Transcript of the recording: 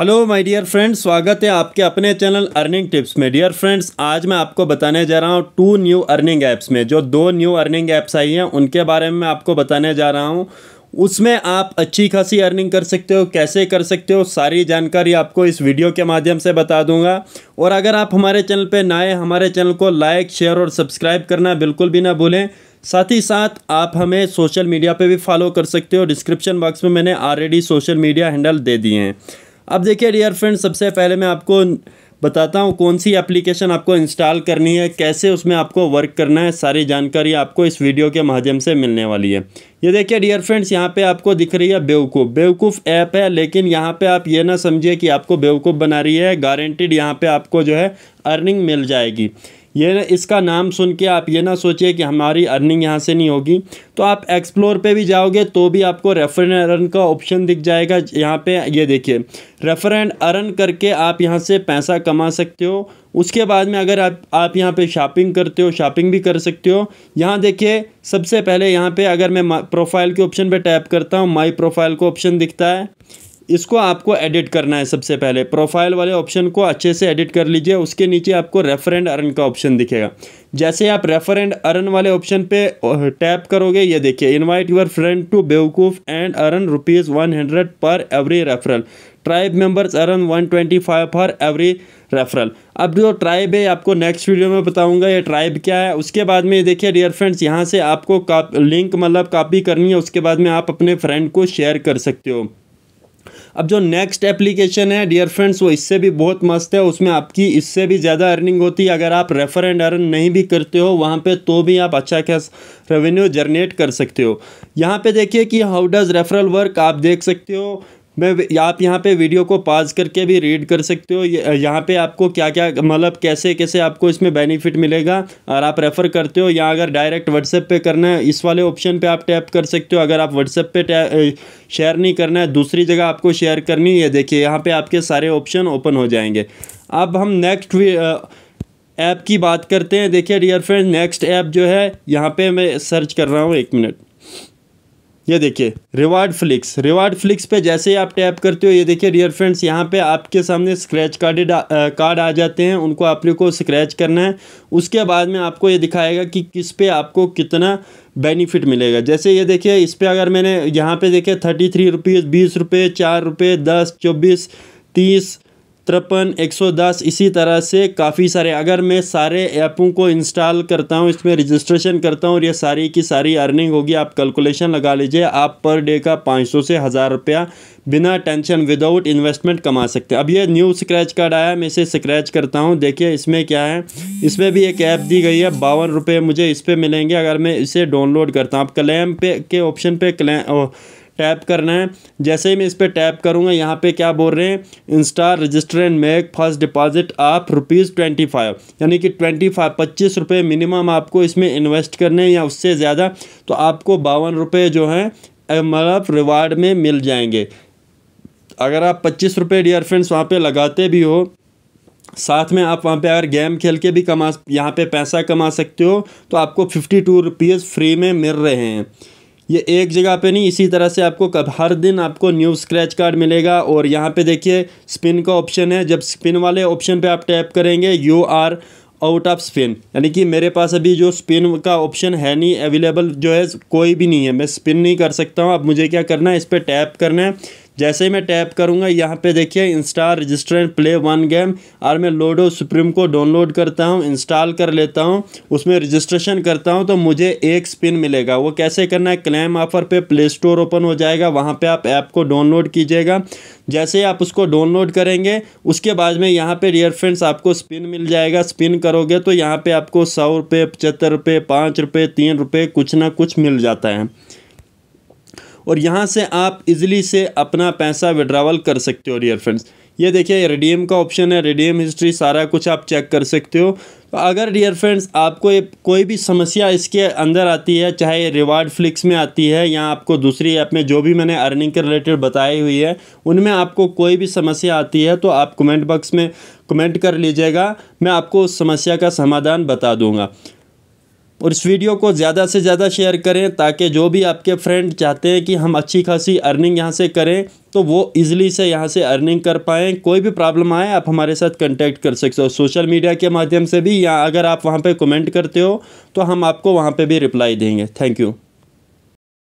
hello my dear friends स्वागत है आपके अपने चैनल अर्निंग टिप्स में डियर फ्रेंड्स आज मैं आपको बताने जा रहा हूँ टू न्यू अर्निंग ऐप्स में जो दो न्यू अर्निंग ऐप्स आई हैं उनके बारे में मैं आपको बताने जा रहा हूँ उसमें आप अच्छी खासी अर्निंग कर सकते हो कैसे कर सकते हो सारी जानकारी आपको इस वीडियो के माध्यम से बता दूंगा और अगर आप हमारे चैनल पर नए हमारे चैनल को लाइक शेयर और सब्सक्राइब करना बिल्कुल भी ना भूलें साथ ही साथ आप हमें सोशल मीडिया पर भी फॉलो कर सकते हो डिस्क्रिप्शन बॉक्स में मैंने ऑलरेडी सोशल मीडिया हैंडल दे दिए हैं अब देखिए डियर फ्रेंड सबसे पहले मैं आपको बताता हूँ कौन सी एप्लीकेशन आपको इंस्टॉल करनी है कैसे उसमें आपको वर्क करना है सारी जानकारी आपको इस वीडियो के माध्यम से मिलने वाली है ये देखिए डियर फ्रेंड्स यहाँ पे आपको दिख रही है बेवकूफ़ बेवकूफ़ ऐप है लेकिन यहाँ पे आप ये ना समझिए कि आपको बेवकूफ़ बना रही है गारंटीड यहाँ पे आपको जो है अर्निंग मिल जाएगी ये इसका नाम सुन के आप ये ना सोचिए कि हमारी अर्निंग यहाँ से नहीं होगी तो आप एक्सप्लोर पे भी जाओगे तो भी आपको रेफर एंड अर्न का ऑप्शन दिख जाएगा यहाँ पे ये देखिए रेफर एंड अर्न करके आप यहाँ से पैसा कमा सकते हो उसके बाद में अगर आप आप यहाँ पे शॉपिंग करते हो शॉपिंग भी कर सकते हो यहाँ देखिए सबसे पहले यहाँ पे अगर मैं प्रोफाइल के ऑप्शन पे टैप करता हूँ माई प्रोफाइल को ऑप्शन दिखता है इसको आपको एडिट करना है सबसे पहले प्रोफाइल वाले ऑप्शन को अच्छे से एडिट कर लीजिए उसके नीचे आपको रेफर एंड अर्न का ऑप्शन दिखेगा जैसे आप रेफर एंड अर्न वाले ऑप्शन पे टैप करोगे ये देखिए इनवाइट योर फ्रेंड टू बेवकूफ़ and earn rupees one hundred per every referral tribe members earn five for every referral अब जो ट्राइब है आपको नेक्स्ट वीडियो में बताऊंगा ये ट्राइब क्या है उसके बाद में देखिए डियर फ्रेंड्स यहाँ से आपको लिंक मतलब कॉपी करनी है उसके बाद में आप अपने फ्रेंड को शेयर कर सकते हो अब जो नेक्स्ट एप्लीकेशन है डियर फ्रेंड्स वो इससे भी बहुत मस्त है उसमें आपकी इससे भी ज़्यादा अर्निंग होती है अगर आप रेफर एंड अर्न नहीं भी करते हो वहाँ पे तो भी आप अच्छा खास रेवेन्यू जनरेट कर सकते हो यहाँ पे देखिए कि हाउ डज़ रेफरल वर्क आप देख सकते हो मैं आप यहाँ पे वीडियो को पाज करके भी रीड कर सकते हो यहाँ पे आपको क्या क्या मतलब कैसे कैसे आपको इसमें बेनिफिट मिलेगा और आप रेफ़र करते हो या अगर डायरेक्ट व्हाट्सएप पे करना है इस वाले ऑप्शन पे आप टैप कर सकते हो अगर आप व्हाट्सएप पे शेयर नहीं करना है दूसरी जगह आपको शेयर करनी है देखिए यहाँ पर आपके सारे ऑप्शन ओपन हो जाएंगे अब हम नेक्स्ट ऐप की बात करते हैं देखिए डियर फ्रेंड नेक्स्ट ऐप जो है यहाँ पर मैं सर्च कर रहा हूँ एक मिनट ये देखिए रिवार्ड फ्लिक्स रिवार्ड फ्लिक्स पे जैसे ही आप टैप करते हो ये देखिए डियर फ्रेंड्स यहाँ पे आपके सामने स्क्रैच कार्डेड कार्ड आ जाते हैं उनको आप लोग को स्क्रैच करना है उसके बाद में आपको ये दिखाएगा कि किस पे आपको कितना बेनिफिट मिलेगा जैसे ये देखिए इस पर अगर मैंने यहाँ पर देखिए थर्टी थ्री रुपीज़ बीस रुपये चार रुपये दस चौबीस तीस तिरपन एक सौ दस इसी तरह से काफ़ी सारे अगर मैं सारे ऐपों को इंस्टॉल करता हूँ इसमें रजिस्ट्रेशन करता हूँ और ये सारी की सारी अर्निंग होगी आप कैलकुलेशन लगा लीजिए आप पर डे का पाँच सौ से हज़ार रुपया बिना टेंशन विदाउट इन्वेस्टमेंट कमा सकते हैं अब ये न्यू स्क्रैच कार्ड आया मैं इसे स्क्रैच करता हूँ देखिए इसमें क्या है इसमें भी एक ऐप दी गई है बावन रुपये मुझे इस पर मिलेंगे अगर मैं इसे डाउनलोड करता हूँ आप क्लेम पे के ऑप्शन पर क्लेम टैप करना है जैसे ही मैं इस पर टैप करूँगा यहाँ पे क्या बोल रहे हैं insta register and make first deposit आप रुपीज़ ट्वेंटी फाइव यानी कि ट्वेंटी फाइव पच्चीस रुपये मिनिमम आपको इसमें इन्वेस्ट करने या उससे ज़्यादा तो आपको बावन रुपये जो हैं मतलब रिवार्ड में मिल जाएंगे अगर आप पच्चीस रुपये डियर फ्रेंड्स वहाँ पर लगाते भी हो साथ में आप वहाँ पे अगर गेम खेल के भी कमा यहाँ पे पैसा कमा सकते हो तो आपको फिफ्टी टू रुपीज़ फ्री में मिल रहे हैं ये एक जगह पे नहीं इसी तरह से आपको कब हर दिन आपको न्यू स्क्रैच कार्ड मिलेगा और यहाँ पे देखिए स्पिन का ऑप्शन है जब स्पिन वाले ऑप्शन पे आप टैप करेंगे you are out of spin यानी कि मेरे पास अभी जो स्पिन का ऑप्शन है नहीं अवेलेबल जो है कोई भी नहीं है मैं स्पिन नहीं कर सकता हूँ अब मुझे क्या करना है इस पर टैप करना है जैसे ही मैं टैप करूँगा यहाँ पे देखिए insta register and play one game और मैं लोडो सुप्रीम को डाउनलोड करता हूँ इंस्टॉल कर लेता हूँ उसमें रजिस्ट्रेशन करता हूँ तो मुझे एक स्पिन मिलेगा वो कैसे करना है क्लेम ऑफर पे प्ले स्टोर ओपन हो जाएगा वहाँ पे आप ऐप को डाउनलोड कीजिएगा जैसे ही आप उसको डाउनलोड करेंगे उसके बाद में यहाँ पर डियर फ्रेंड्स आपको स्पिन मिल जाएगा स्पिन करोगे तो यहाँ पर आपको सौ रुपये पचहत्तर रुपये पाँच रुपये तीन रुपये कुछ ना कुछ मिल जाता है और यहाँ से आप इज़िली से अपना पैसा विड्रावल कर सकते हो डियर फ्रेंड्स ये देखिए रेडियम का ऑप्शन है रेडियम हिस्ट्री सारा कुछ आप चेक कर सकते हो तो अगर डियर फ्रेंड्स आपको ये कोई भी समस्या इसके अंदर आती है चाहे रिवार्ड फ्लिक्स में आती है या आपको दूसरी ऐप में जो भी मैंने अर्निंग के रिलेटेड बताई हुई है उनमें आपको कोई भी समस्या आती है तो आप कमेंट बॉक्स में कमेंट कर लीजिएगा मैं आपको उस समस्या का समाधान बता दूंगा और इस वीडियो को ज़्यादा से ज़्यादा शेयर करें ताकि जो भी आपके फ्रेंड चाहते हैं कि हम अच्छी खासी अर्निंग यहाँ से करें तो वो इजीली से यहाँ से अर्निंग कर पाएँ कोई भी प्रॉब्लम आए आप हमारे साथ कांटेक्ट कर सकते हो सोशल मीडिया के माध्यम से भी या अगर आप वहाँ पर कमेंट करते हो तो हम आपको वहाँ पर भी रिप्लाई देंगे थैंक यू